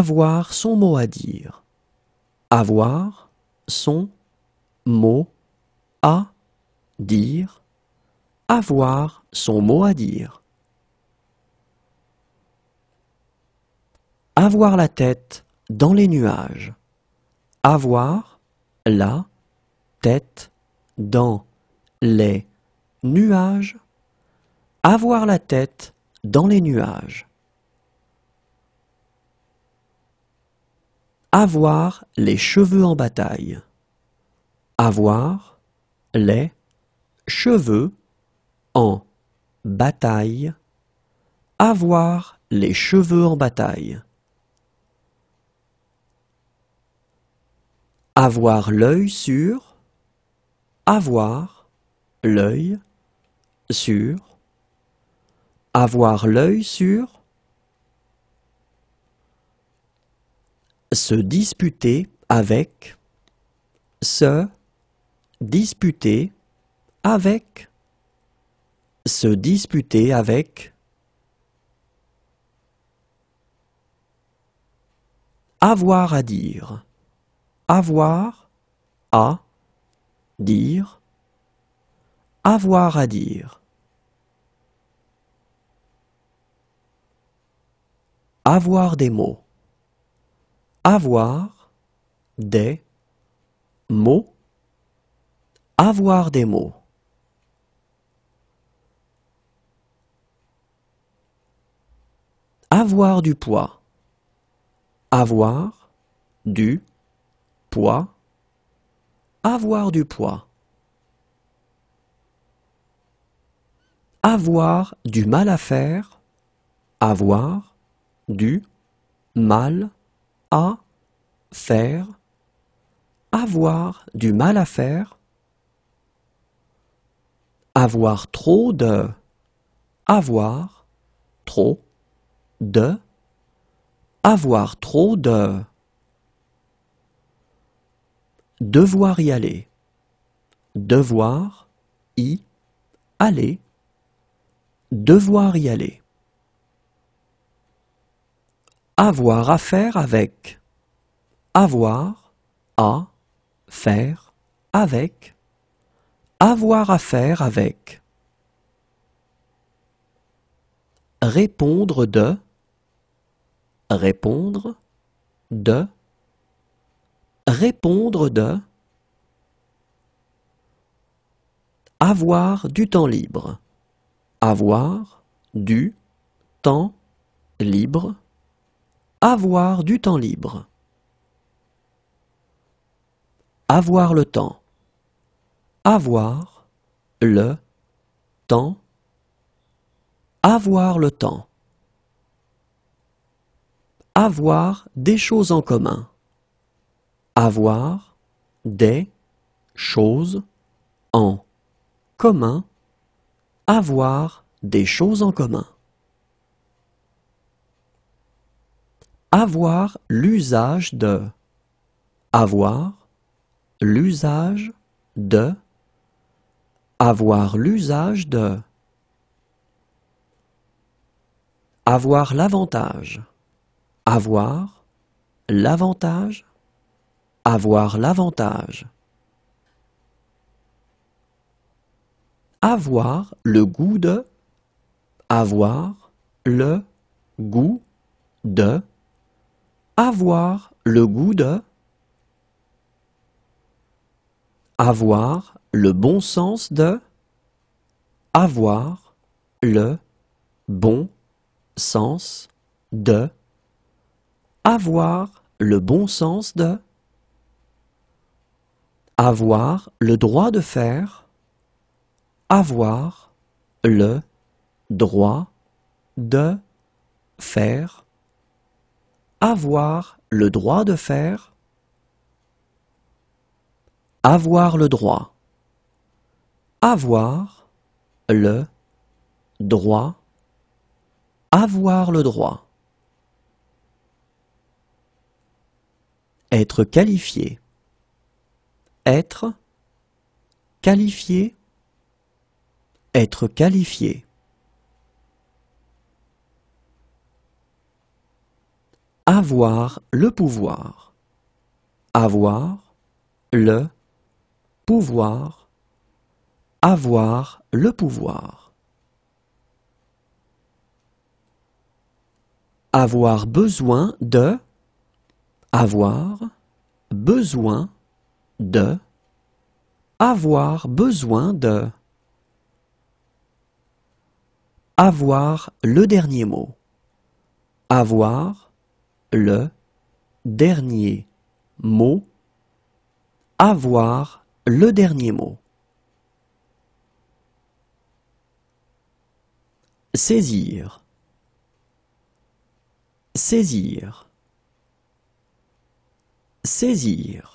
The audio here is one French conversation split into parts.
avoir son mot à dire. Avoir son mot à dire. Avoir son mot à dire. Avoir la tête dans les nuages. Avoir la tête dans les nuages. Avoir la tête dans les nuages. Avoir les cheveux en bataille. Avoir les cheveux en bataille. Avoir les cheveux en bataille. Avoir l'œil sur. Avoir l'œil sur. Avoir l'œil sur. se disputer avec, se disputer avec, se disputer avec, avoir à dire, avoir à dire, avoir à dire. Avoir des mots avoir des mots, avoir des mots. Avoir du poids, avoir du poids, avoir du poids. Avoir du mal à faire, avoir du mal à, faire, avoir du mal à faire, avoir trop de, avoir trop de, avoir trop de, devoir y aller, devoir y aller, devoir y aller. Avoir affaire avec. Avoir à faire avec. Avoir affaire avec. Répondre de. Répondre de. Répondre de. Avoir du temps libre. Avoir du temps libre avoir du temps libre. Avoir le temps. Avoir le temps. Avoir le temps. Avoir des choses en commun. Avoir des choses en commun. Avoir des choses en commun. avoir l'usage de avoir l'usage de avoir l'usage de avoir l'avantage avoir l'avantage avoir l'avantage avoir le goût de avoir le goût de avoir le goût de… avoir le bon sens de… avoir le bon sens de… avoir le bon sens de… avoir le droit de faire… avoir le droit de faire avoir le droit de faire. Avoir le droit. Avoir le droit. Avoir le droit. Être qualifié. Être qualifié. Être qualifié. Avoir le pouvoir. Avoir le pouvoir. Avoir le pouvoir. Avoir besoin de. Avoir besoin de. Avoir besoin de. Avoir le dernier mot. Avoir le dernier mot, avoir le dernier mot. Saisir. Saisir. Saisir.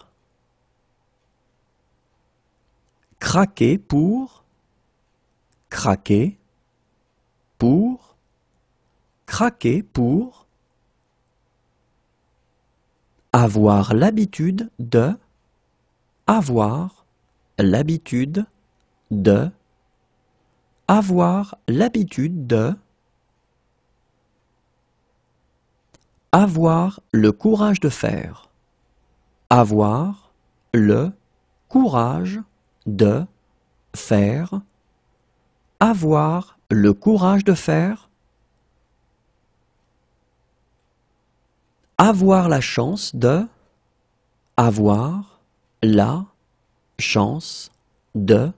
Craquer pour. Craquer pour. Craquer pour avoir l'habitude de… avoir l'habitude de… avoir l'habitude de… avoir le courage de faire… avoir le courage de… faire… avoir le courage de faire… avoir la chance de avoir la chance de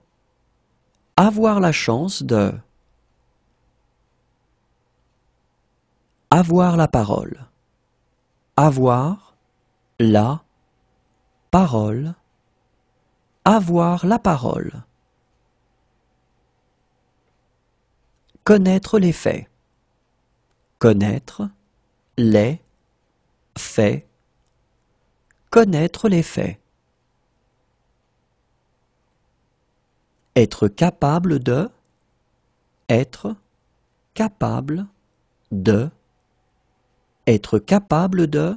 avoir la chance de avoir la parole avoir la parole avoir la parole connaître les faits connaître les fait, connaître les faits. Être capable de, être capable de, être capable de,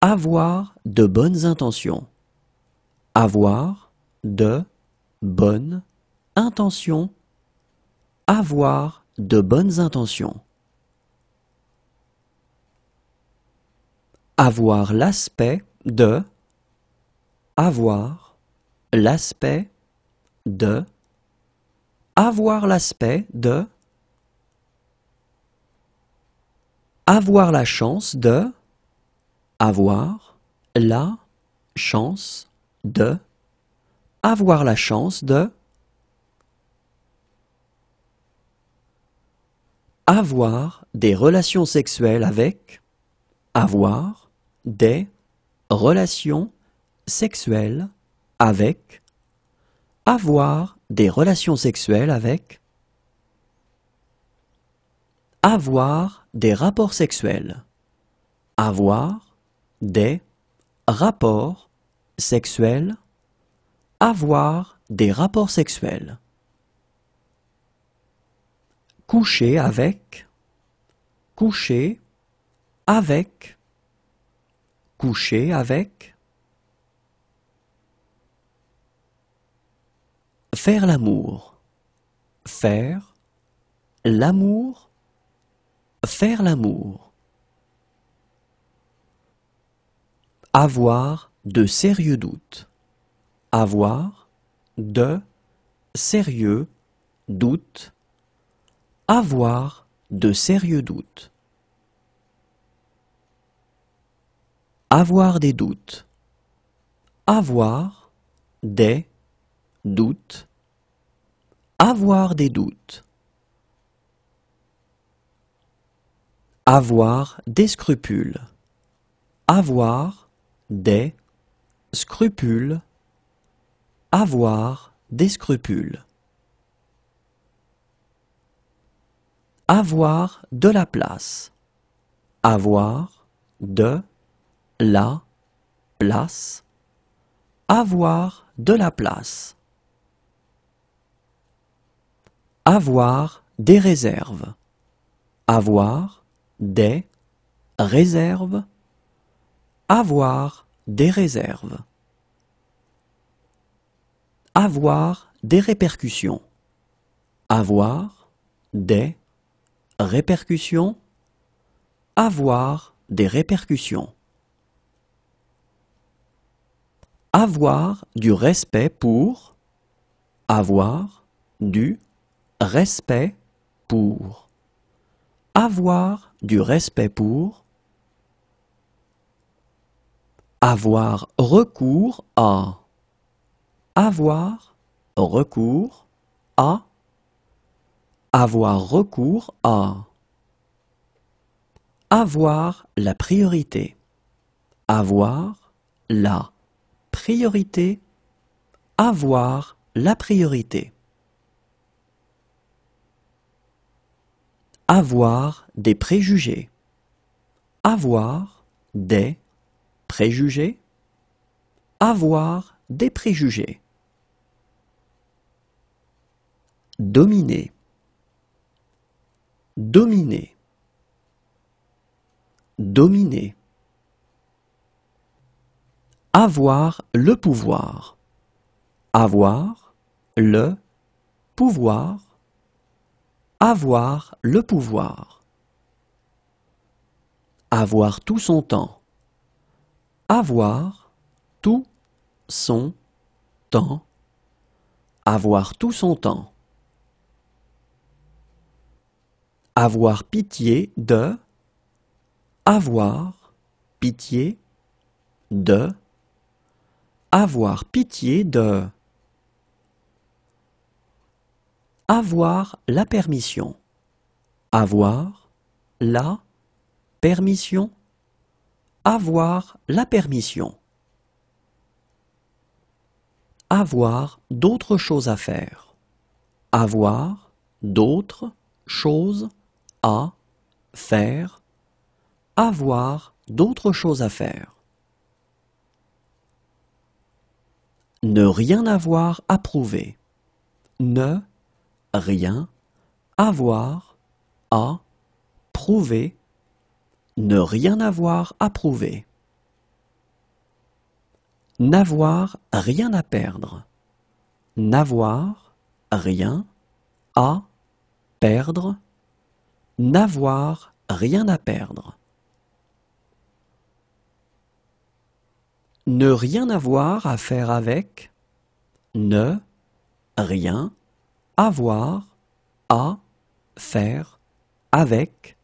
avoir de bonnes intentions, avoir de bonnes intentions, avoir de bonnes intentions. avoir l'aspect de avoir l'aspect de avoir l'aspect de avoir la chance de avoir la chance de avoir la chance de avoir des relations sexuelles avec avoir des relations sexuelles avec, avoir des relations sexuelles avec, avoir des rapports sexuels, avoir des rapports sexuels, avoir des rapports sexuels, coucher avec, coucher avec, coucher avec Faire l'amour. Faire l'amour. Faire l'amour. Avoir de sérieux doutes. Avoir de sérieux doutes. Avoir de sérieux doutes. Avoir des doutes. Avoir des doutes. Avoir des doutes. Avoir des scrupules. Avoir des scrupules. Avoir des scrupules. Avoir de la place. Avoir de la place avoir de la place avoir des réserves avoir des réserves avoir des réserves avoir des répercussions avoir des répercussions avoir des répercussions avoir du respect pour avoir du respect pour avoir du respect pour avoir recours à avoir recours à avoir recours à avoir la priorité avoir la priorité, avoir la priorité. Avoir des préjugés. Avoir des préjugés. Avoir des préjugés. Dominer. Dominer. Dominer. Avoir le pouvoir. Avoir le pouvoir. Avoir le pouvoir. Avoir tout son temps. Avoir tout son temps. Avoir tout son temps. Avoir pitié de. Avoir pitié de. Avoir pitié de… Avoir la permission. Avoir la permission. Avoir la permission. Avoir d'autres choses à faire. Avoir d'autres choses à faire. Avoir d'autres choses à faire. Ne rien avoir à prouver. Ne rien avoir à prouver. Ne rien avoir à prouver. N'avoir rien à perdre. N'avoir rien à perdre. N'avoir rien à perdre. Ne rien avoir à faire avec. Ne rien avoir à faire avec.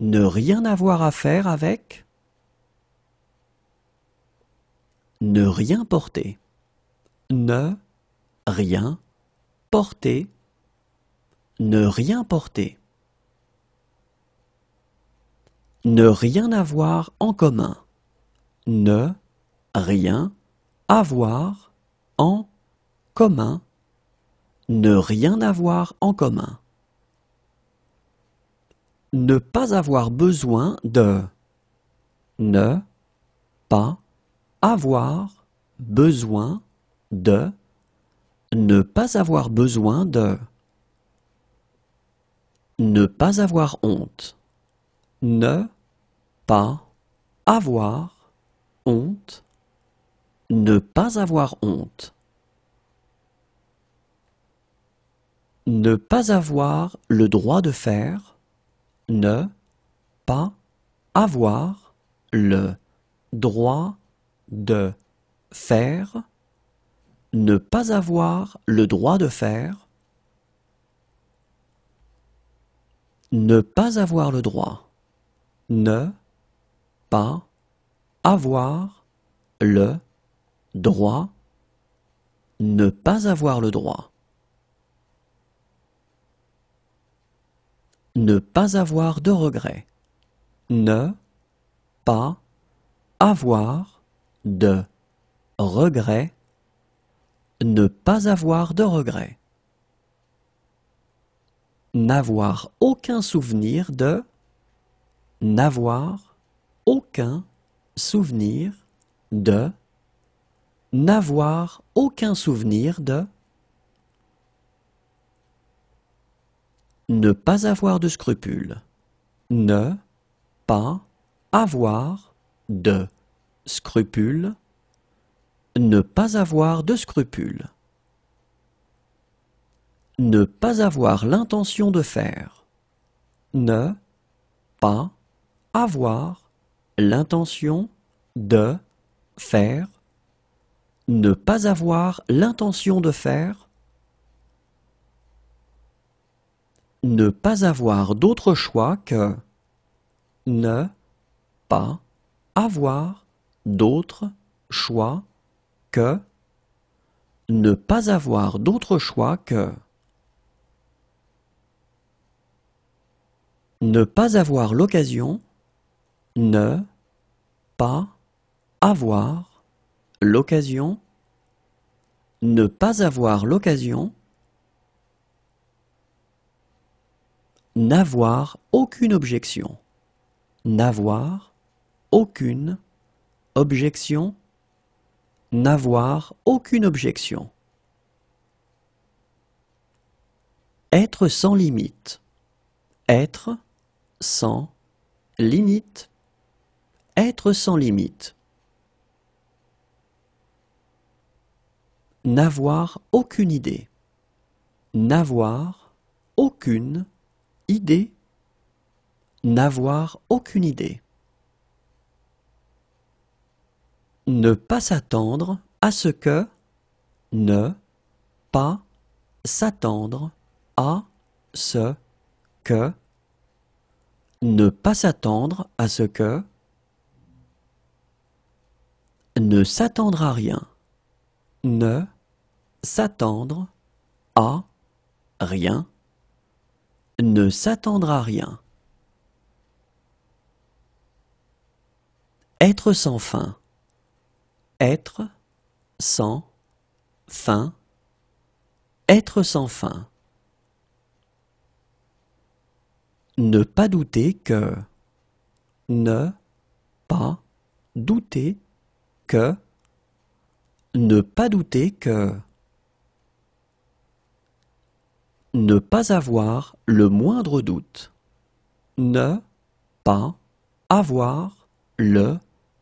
Ne rien avoir à faire avec. Ne rien porter. Ne rien porter. Ne rien porter. Ne rien avoir en commun ne rien avoir en commun ne rien avoir en commun. Ne pas avoir besoin de ne pas avoir besoin de ne pas avoir besoin de ne pas avoir honte ne pas avoir honte Ne pas avoir honte. Ne pas avoir le droit de faire. Ne pas avoir le droit de faire. Ne pas avoir le droit de faire. Ne pas avoir le droit. Ne pas avoir le droit, ne pas avoir le droit. Ne pas avoir de regret. Ne pas avoir de regret. Ne pas avoir de regret. N'avoir aucun souvenir de. N'avoir aucun souvenir de n'avoir aucun souvenir de ne pas avoir de scrupules ne pas avoir de scrupules ne pas avoir de scrupules ne pas avoir l'intention de faire ne pas avoir l'intention de faire, ne pas avoir l'intention de faire, ne pas avoir d'autre choix que ne pas avoir d'autre choix que ne pas avoir d'autre choix que ne pas avoir l'occasion ne pas avoir l'occasion, ne pas avoir l'occasion, n'avoir aucune objection, n'avoir aucune objection, n'avoir aucune objection. Être sans limite. Être sans limite. Être sans limite. N'avoir aucune idée. N'avoir aucune idée. N'avoir aucune idée. Ne pas s'attendre à ce que. Ne pas s'attendre à ce que. Ne pas s'attendre à ce que. Ne s'attendre à rien. Ne s'attendre à rien. Ne s'attendre à rien. Être sans fin. Être sans fin. Être sans fin. Ne pas douter que. Ne pas douter que, ne pas douter que, ne pas avoir le moindre doute, ne pas avoir le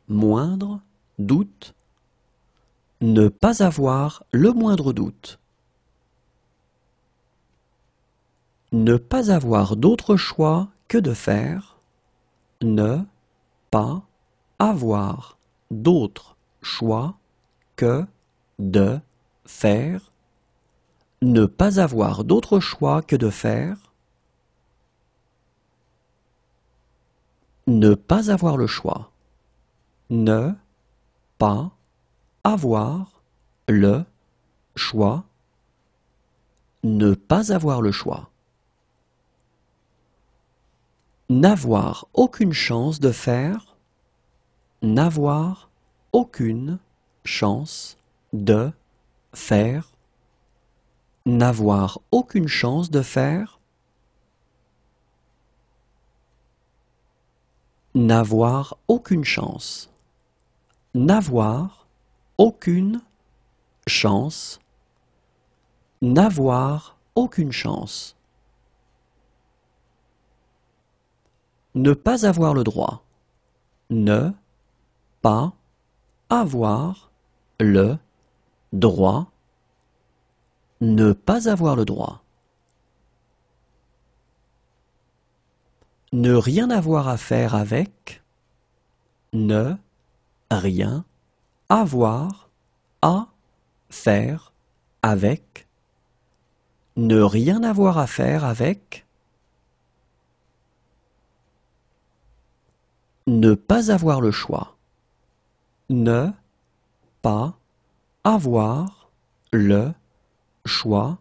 moindre doute, ne pas avoir le moindre doute. Ne pas avoir d'autre choix que de faire. Ne pas avoir d'autre choix que de faire, ne pas avoir d'autre choix que de faire, ne pas avoir le choix, ne pas avoir le choix, ne pas avoir le choix. N'avoir aucune chance de faire, n'avoir aucune chance de faire n'avoir aucune chance de faire n'avoir aucune chance n'avoir aucune chance n'avoir aucune chance ne pas avoir le droit ne pas avoir le droit ne pas avoir le droit ne rien avoir à faire avec ne rien avoir à faire avec ne rien avoir à faire avec ne pas avoir le choix ne pas avoir le choix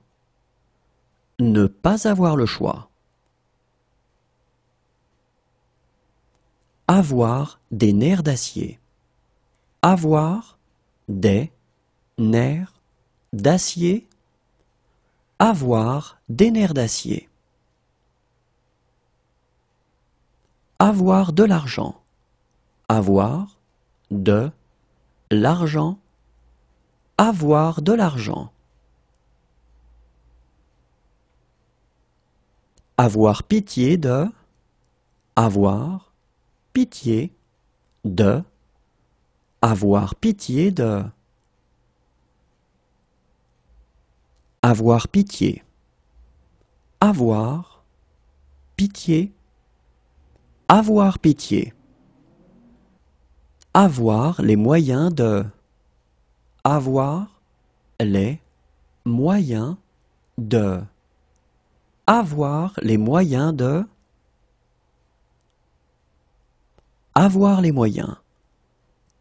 ne pas avoir le choix. Avoir des nerfs d'acier. Avoir des nerfs d'acier. Avoir des nerfs d'acier. Avoir de l'argent. Avoir de l'argent, avoir de l'argent. Avoir pitié de, avoir pitié de, avoir pitié de, avoir pitié, avoir pitié, avoir pitié avoir les moyens de avoir les moyens de avoir les moyens de avoir les moyens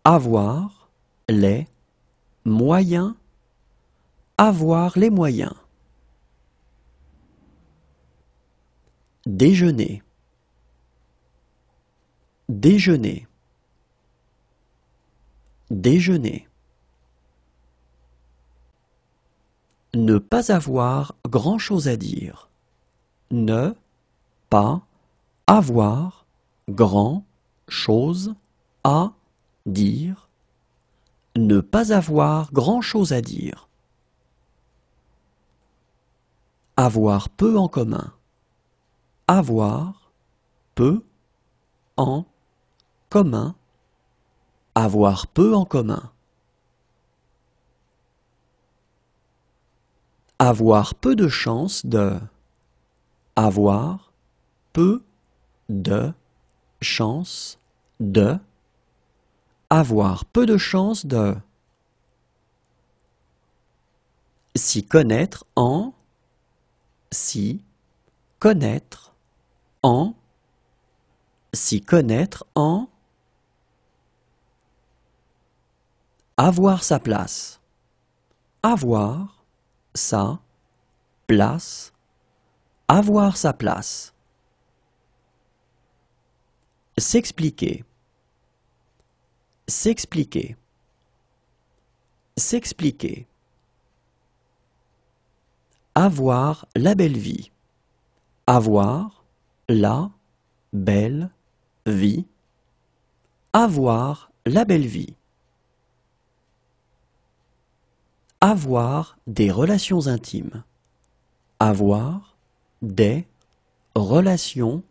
avoir les moyens avoir les moyens déjeuner déjeuner Déjeuner. Ne pas avoir grand-chose à dire. Ne pas avoir grand-chose à dire. Ne pas avoir grand-chose à dire. Avoir peu en commun. Avoir peu en commun avoir peu en commun. Avoir peu de chance de. Avoir peu de chance de. Avoir peu de chance de. S'y connaître en. S'y connaître en. S'y connaître en Avoir sa place. Avoir sa place. Avoir sa place. S'expliquer. S'expliquer. S'expliquer. Avoir la belle vie. Avoir la belle vie. Avoir la belle vie. Avoir des relations intimes. Avoir des relations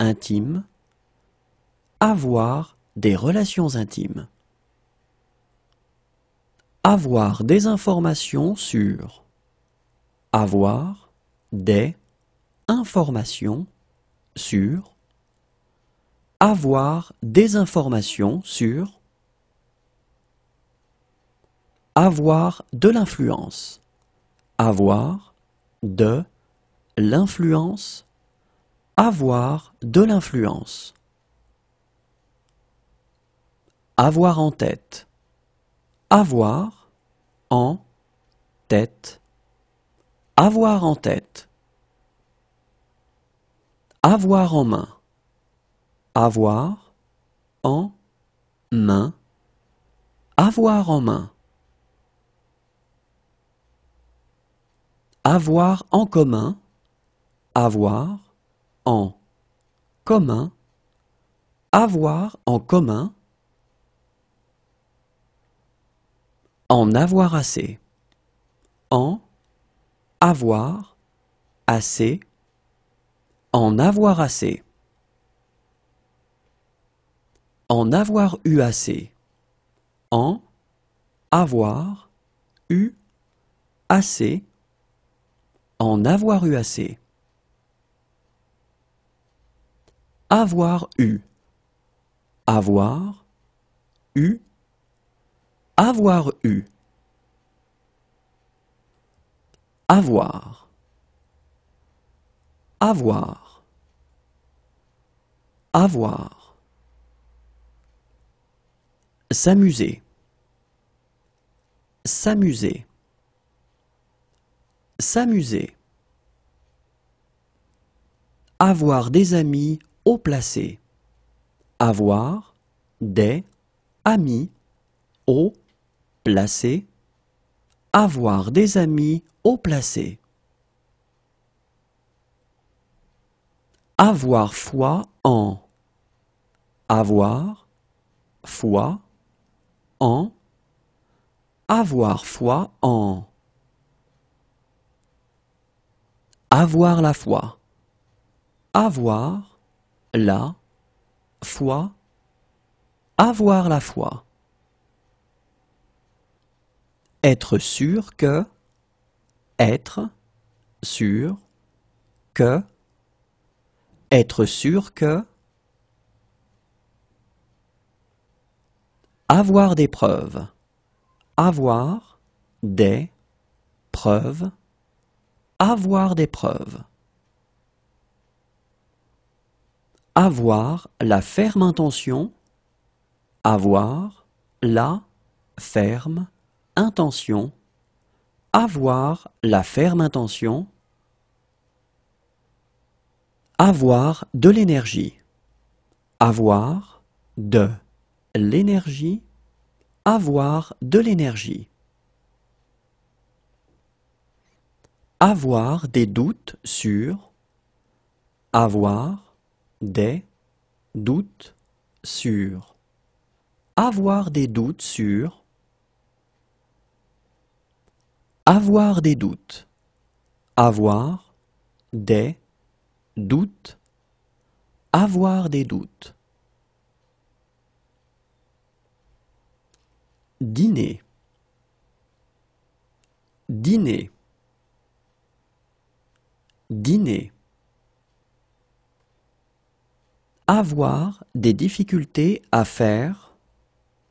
intimes. Avoir des relations intimes. Avoir des informations sur. Avoir des informations sur. Avoir des informations sur avoir de l'influence. Avoir de l'influence. Avoir de l'influence. Avoir en tête. Avoir en tête. Avoir en tête. Avoir en main. Avoir en main. Avoir en main. Avoir en commun, avoir en commun, avoir en commun, en avoir assez, en avoir assez, en avoir assez, en avoir eu assez, en avoir eu assez en avoir eu assez. Avoir eu. Avoir. Eu. Avoir eu. Avoir. Avoir. Avoir. S'amuser. S'amuser. S'amuser. Avoir des amis haut placés. Avoir des amis haut placés. Avoir des amis haut placés. Avoir foi en. Avoir foi en. Avoir foi en. Avoir la foi. Avoir la foi. Avoir la foi. Être sûr que. Être sûr que. Être sûr que. Avoir des preuves. Avoir des preuves avoir des preuves. Avoir la ferme intention, avoir la ferme intention, avoir la ferme intention, avoir de l'énergie, avoir de l'énergie, avoir de l'énergie. Avoir des doutes sur avoir des doutes sur avoir des doutes sur avoir des doutes avoir des doutes avoir des doutes dîner dîner dîner avoir des difficultés à faire,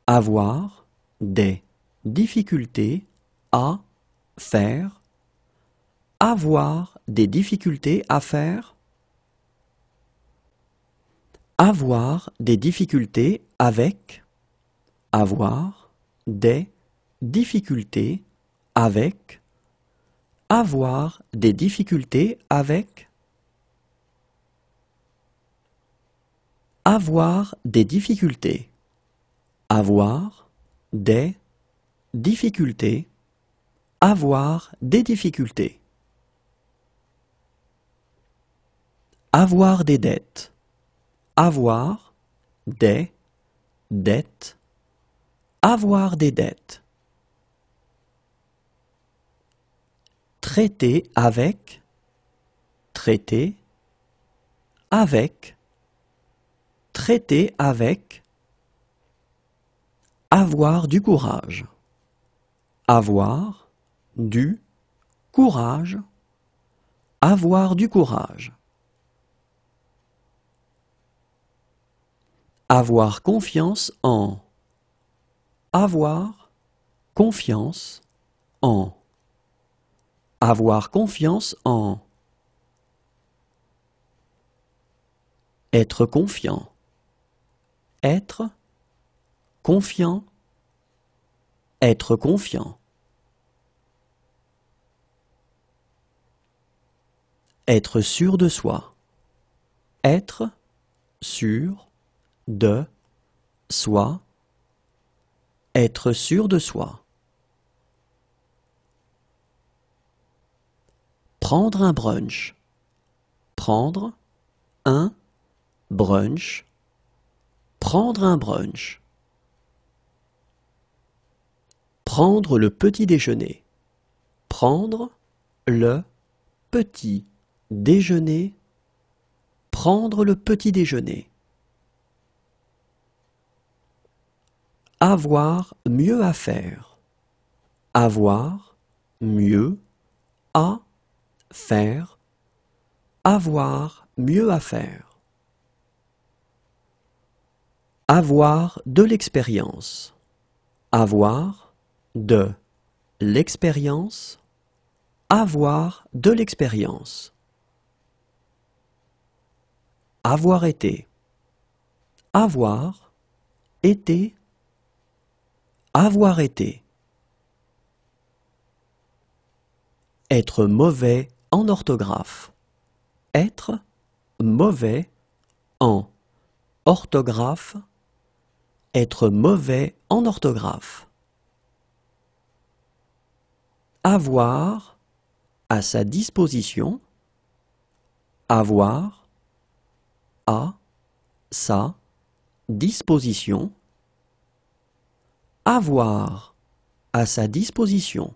avoir des difficultés à faire, avoir des difficultés à faire, avoir des difficultés avec, avoir des difficultés avec, avoir des difficultés avec avoir des difficultés avoir des difficultés avoir des difficultés avoir des dettes avoir des dettes avoir des dettes traiter avec, traiter avec, traiter avec, avoir du courage, avoir du courage, avoir du courage. Avoir confiance en, avoir confiance en. Avoir confiance en. Être confiant. Être confiant. Être confiant. Être sûr de soi. Être sûr de soi. Être sûr de soi. Prendre un brunch. Prendre un brunch. Prendre un brunch. Prendre le petit déjeuner. Prendre le petit déjeuner. Prendre le petit déjeuner. Avoir mieux à faire. Avoir mieux à faire, avoir mieux à faire, avoir de l'expérience, avoir de l'expérience, avoir de l'expérience, avoir été, avoir été, avoir été. Être mauvais en orthographe. Être mauvais en orthographe. Être mauvais en orthographe. Avoir à sa disposition. Avoir à sa disposition. Avoir à sa disposition.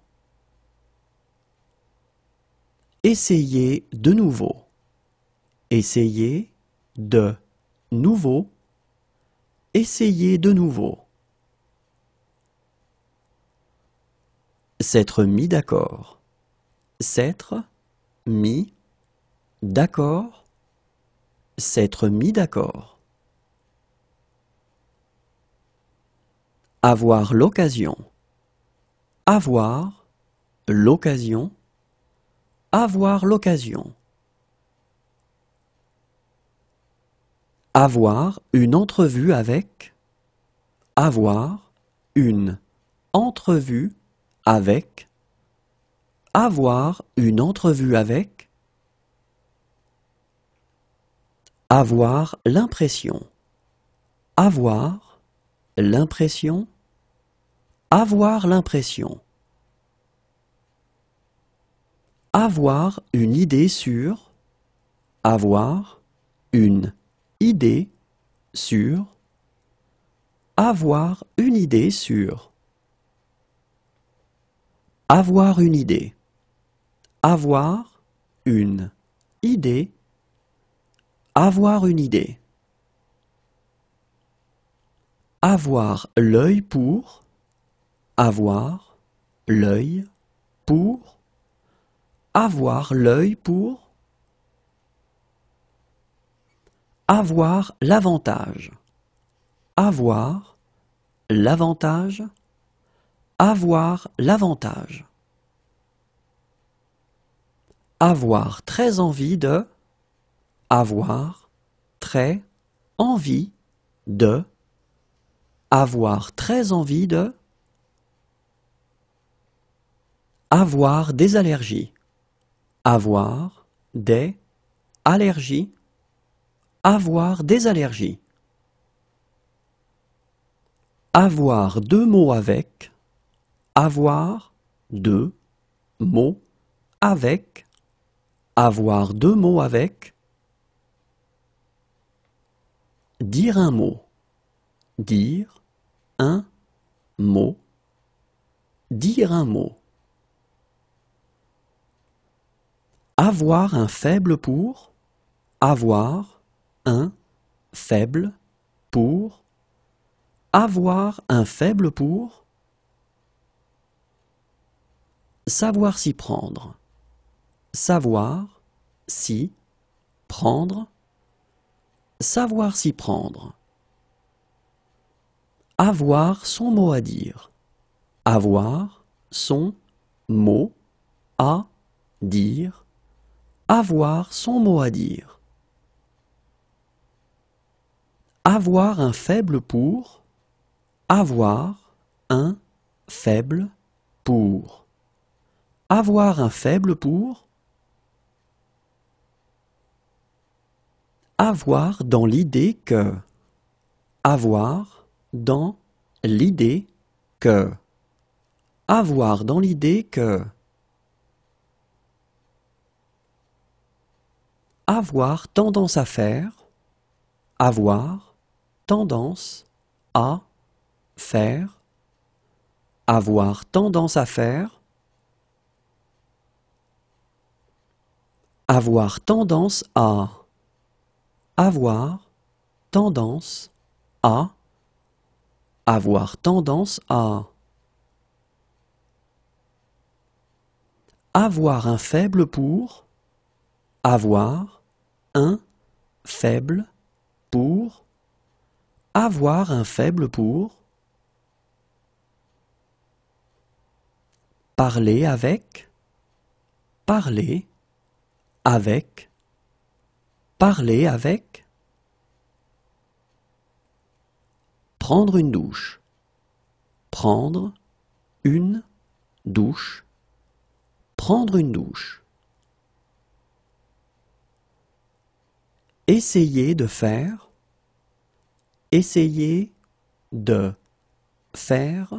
Essayer de nouveau. Essayer de nouveau. Essayer de nouveau. S'être mis d'accord. S'être mis d'accord. S'être mis d'accord. Avoir l'occasion. Avoir l'occasion avoir l'occasion. Avoir une entrevue avec. Avoir une entrevue avec. Avoir une entrevue avec. Avoir l'impression. Avoir l'impression. Avoir l'impression avoir une idée sur avoir une idée sur avoir une idée sur avoir une idée avoir une idée avoir une idée avoir l'œil pour avoir l'œil pour avoir l'œil pour. Avoir l'avantage. Avoir l'avantage. Avoir l'avantage. Avoir très envie de. Avoir très envie de. Avoir très envie de. Avoir des allergies. Avoir des allergies Avoir des allergies. Avoir deux mots avec. Avoir deux mots avec. Avoir deux mots avec. Dire un mot. Dire un mot. Dire un mot. Avoir un faible pour Avoir un faible pour Avoir un faible pour Savoir s'y prendre. Savoir s'y prendre. Savoir s'y prendre. Avoir son mot à dire. Avoir son mot à dire avoir son mot à dire. Avoir un faible pour, avoir un faible pour. Avoir un faible pour, avoir dans l'idée que, avoir dans l'idée que, avoir dans l'idée que. avoir tendance à faire, avoir tendance à faire, avoir tendance à faire, avoir tendance à, avoir tendance à, avoir tendance à, avoir un faible pour, avoir un faible pour avoir un faible pour parler avec parler avec parler avec prendre une douche prendre une douche prendre une douche Essayer de faire. Essayer de faire.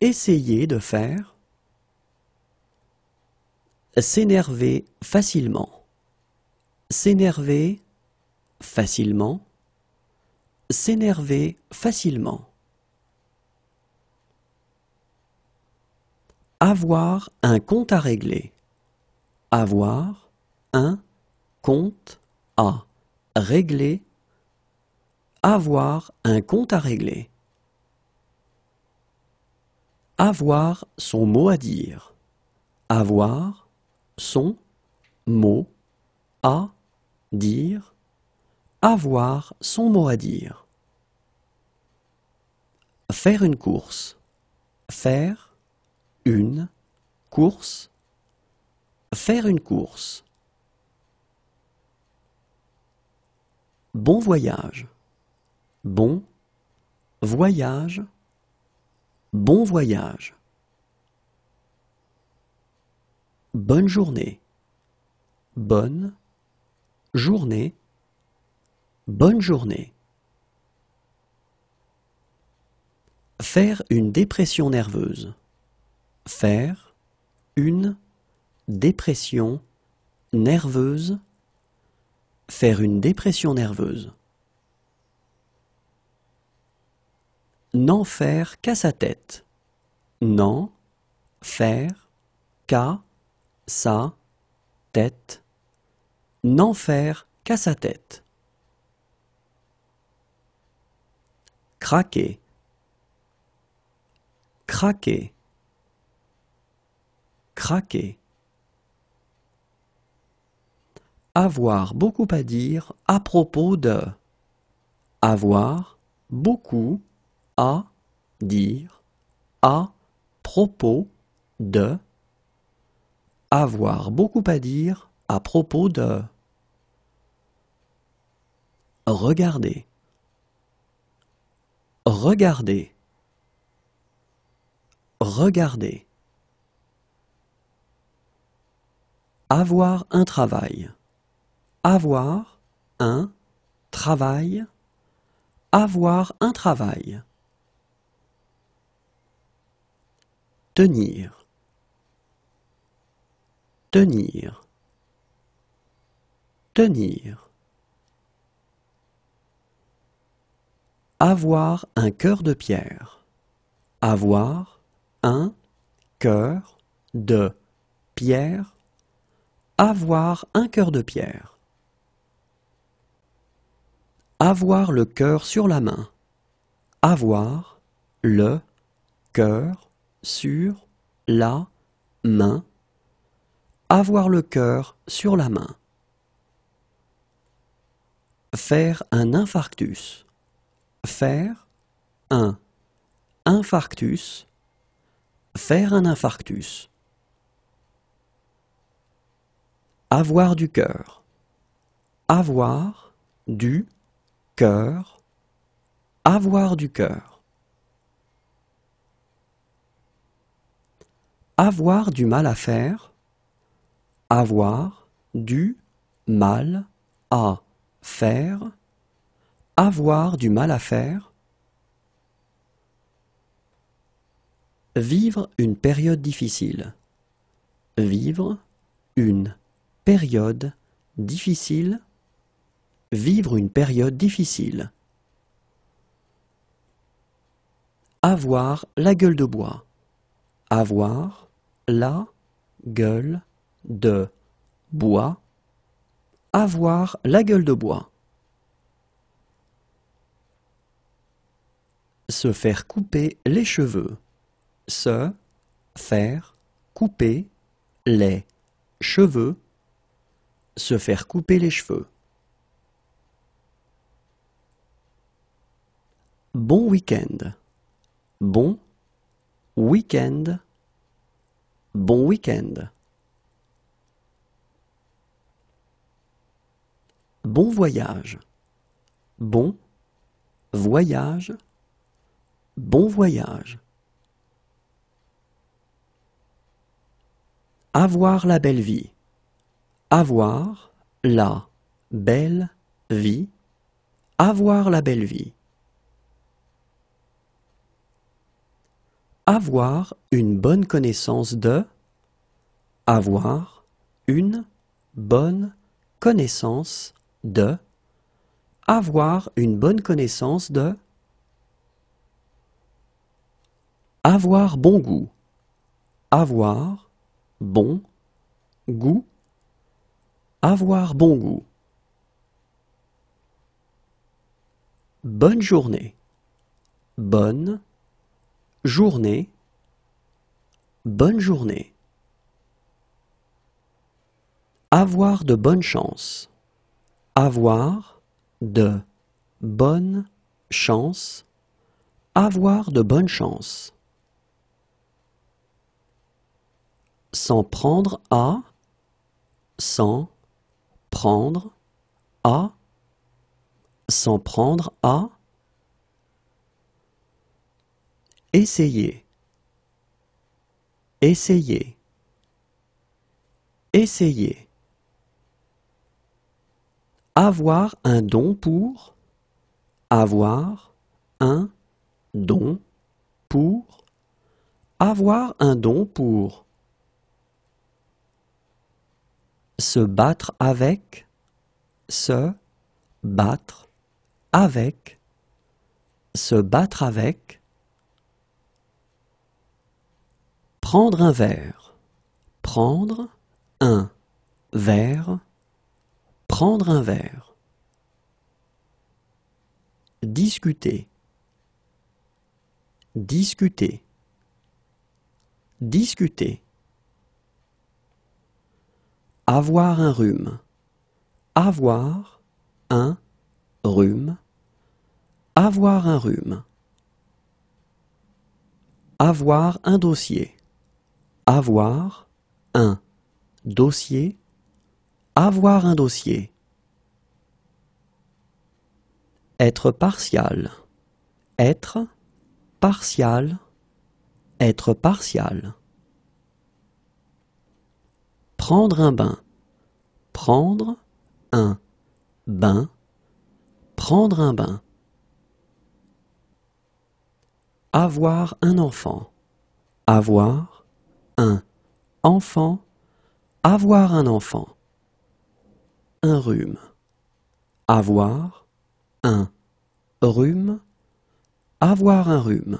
Essayer de faire. S'énerver facilement. S'énerver facilement. S'énerver facilement. Avoir un compte à régler. Avoir un compte a régler, avoir un compte à régler. Avoir son mot à dire. Avoir son mot à dire. Avoir son mot à dire. Faire une course. Faire une course. Faire une course. Bon voyage. Bon. Voyage. Bon voyage. Bonne journée. Bonne. Journée. Bonne journée. Faire une dépression nerveuse. Faire une dépression nerveuse Faire une dépression nerveuse. N'en faire qu'à sa tête. N'en faire qu'à sa tête. N'en faire qu'à sa tête. Craquer. Craquer. Craquer. avoir beaucoup à dire à propos de avoir beaucoup à dire à propos de avoir beaucoup à dire à propos de Regardez Regardez Regardez avoir un travail avoir un travail Avoir un travail. Tenir. Tenir. Tenir. Avoir un cœur de pierre. Avoir un cœur de pierre. Avoir un cœur de pierre. Avoir le cœur sur la main. Avoir le cœur sur la main. Avoir le cœur sur la main. Faire un infarctus. Faire un infarctus. Faire un infarctus. Avoir du cœur. Avoir du cœur, avoir du cœur. Avoir du mal à faire, avoir du mal à faire, avoir du mal à faire, vivre une période difficile, vivre une période difficile, Vivre une période difficile. Avoir la gueule de bois. Avoir la gueule de bois. Avoir la gueule de bois. Se faire couper les cheveux. Se faire couper les cheveux. Se faire couper les cheveux. Bon week-end. Bon week-end. Bon week-end. Bon voyage. Bon voyage. Bon voyage. Avoir la belle vie. Avoir la belle vie. Avoir la belle vie. Avoir une bonne connaissance de avoir une bonne connaissance de avoir une bonne connaissance de avoir bon goût avoir bon goût avoir bon goût bonne journée bonne Journée Bonne journée. Avoir de bonnes chances. Avoir de bonnes chances. Avoir de bonnes chances. S'en prendre à. S'en prendre à. S'en prendre à. Essayer Essayer Essayer Avoir un don pour. Avoir un don pour. Avoir un don pour. Se battre avec. Se battre avec. Se battre avec Prendre un verre. Prendre un verre. Prendre un verre. Discuter. Discuter. Discuter. Avoir un rhume. Avoir un rhume. Avoir un rhume. Avoir un dossier avoir un dossier avoir un dossier être partial être partial être partial prendre un bain prendre un bain prendre un bain avoir un enfant avoir un Enfant, avoir un enfant. Un rhume. Avoir un rhume, avoir un rhume.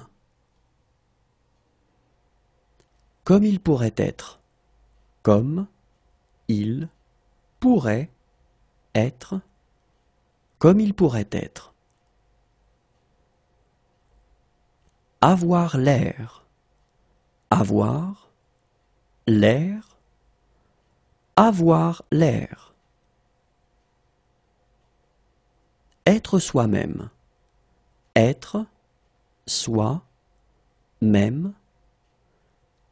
Comme il pourrait être. Comme il pourrait être. Comme il pourrait être. Avoir l'air. Avoir l'air Avoir l'air Être soi-même Être soi même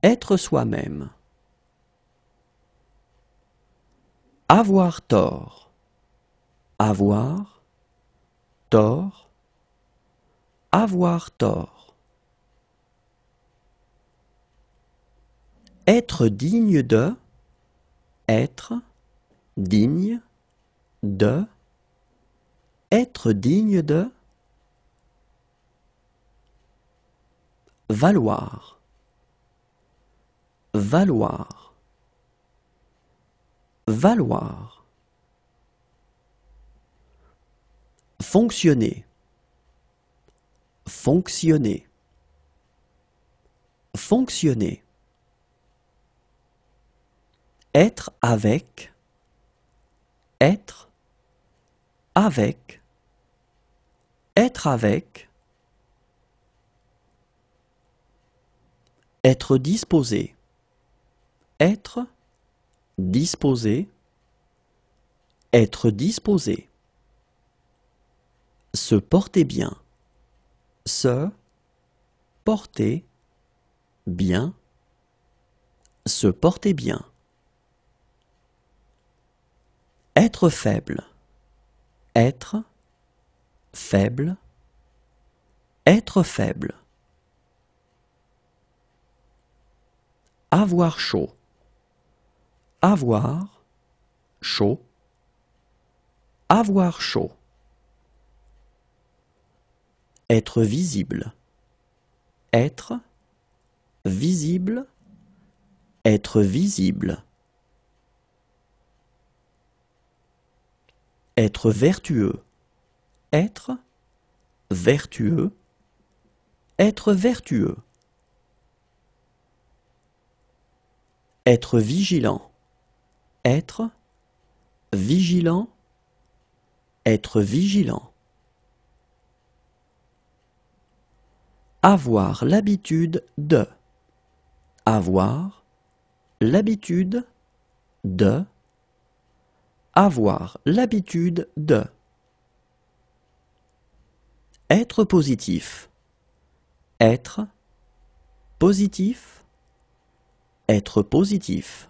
Être soi-même Avoir tort Avoir tort Avoir tort Être digne de être digne de être digne de valoir valoir valoir fonctionner fonctionner fonctionner être avec, être avec, être avec, être disposé, être disposé, être disposé, se porter bien, se porter bien, se porter bien. Être faible. Être faible. Être faible. Avoir chaud. Avoir chaud. Avoir chaud. Être visible. Être visible. Être visible. Être vertueux. Être vertueux. Être vertueux. Être vigilant. Être vigilant. Être vigilant. Avoir l'habitude de. Avoir l'habitude de avoir l'habitude de. Être positif. Être positif. Être positif.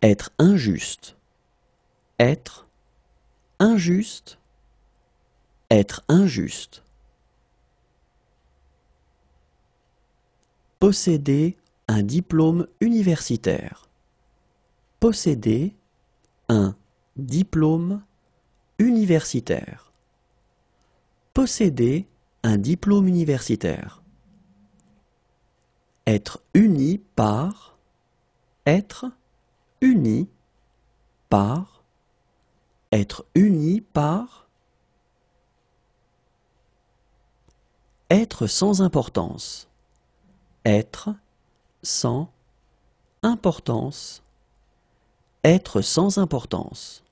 Être injuste. Être injuste. Être injuste. Posséder un diplôme universitaire posséder un diplôme universitaire. Posséder un diplôme universitaire. Être uni par être uni par être uni par être sans importance être sans importance être sans importance.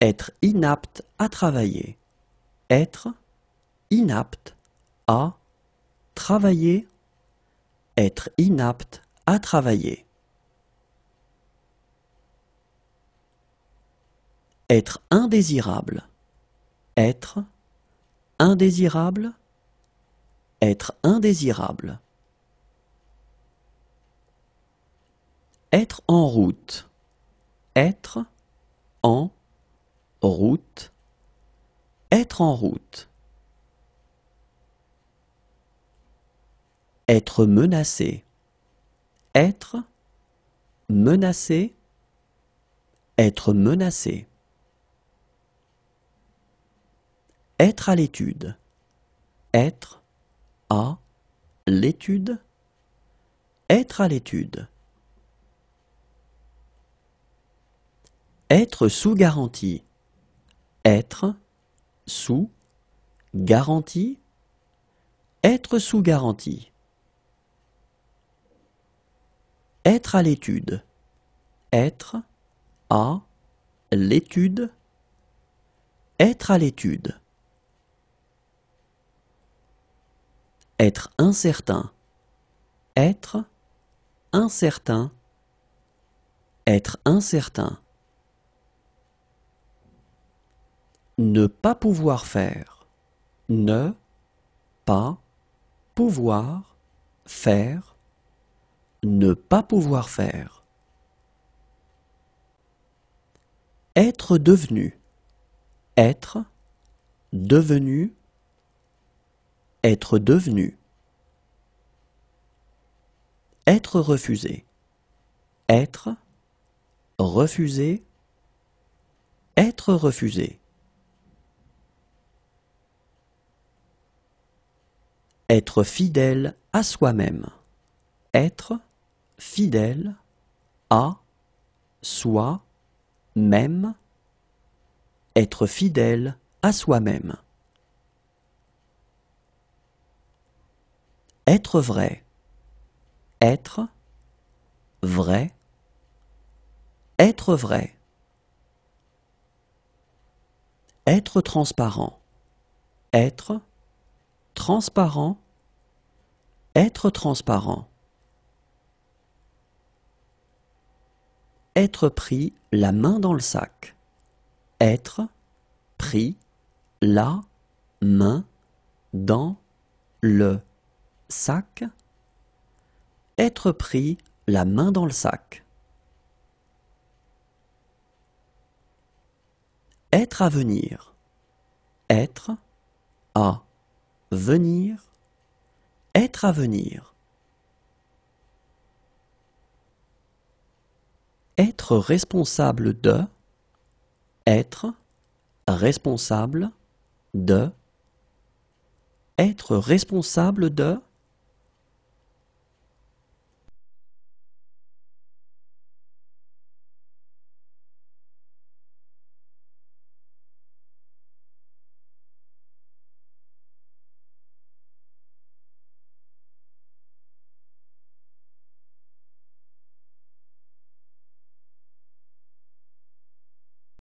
Être inapte à travailler. Être inapte à travailler. Être inapte à travailler. Être indésirable. Être indésirable. Être indésirable. Être en route. Être en route. Être en route. Être menacé. Être menacé. Être menacé. Être à l'étude. Être à l'étude. Être à l'étude. Être sous garantie. Être sous garantie. Être sous garantie. Être à l'étude. Être à l'étude. Être à l'étude. Être incertain. Être incertain. Être incertain. Ne pas pouvoir faire. Ne pas pouvoir faire. Ne pas pouvoir faire. Être devenu. Être devenu. Être devenu. Être refusé. Être refusé. Être refusé. Être fidèle à soi-même. Être fidèle à soi-même. Être fidèle à soi-même. Être vrai. Être vrai. Être vrai. Être transparent. Être transparent, être transparent. Être pris la main dans le sac. Être pris la main dans le sac. Être pris la main dans le sac. Être à venir. Être à venir, être à venir. Être responsable de, être responsable de, être responsable de,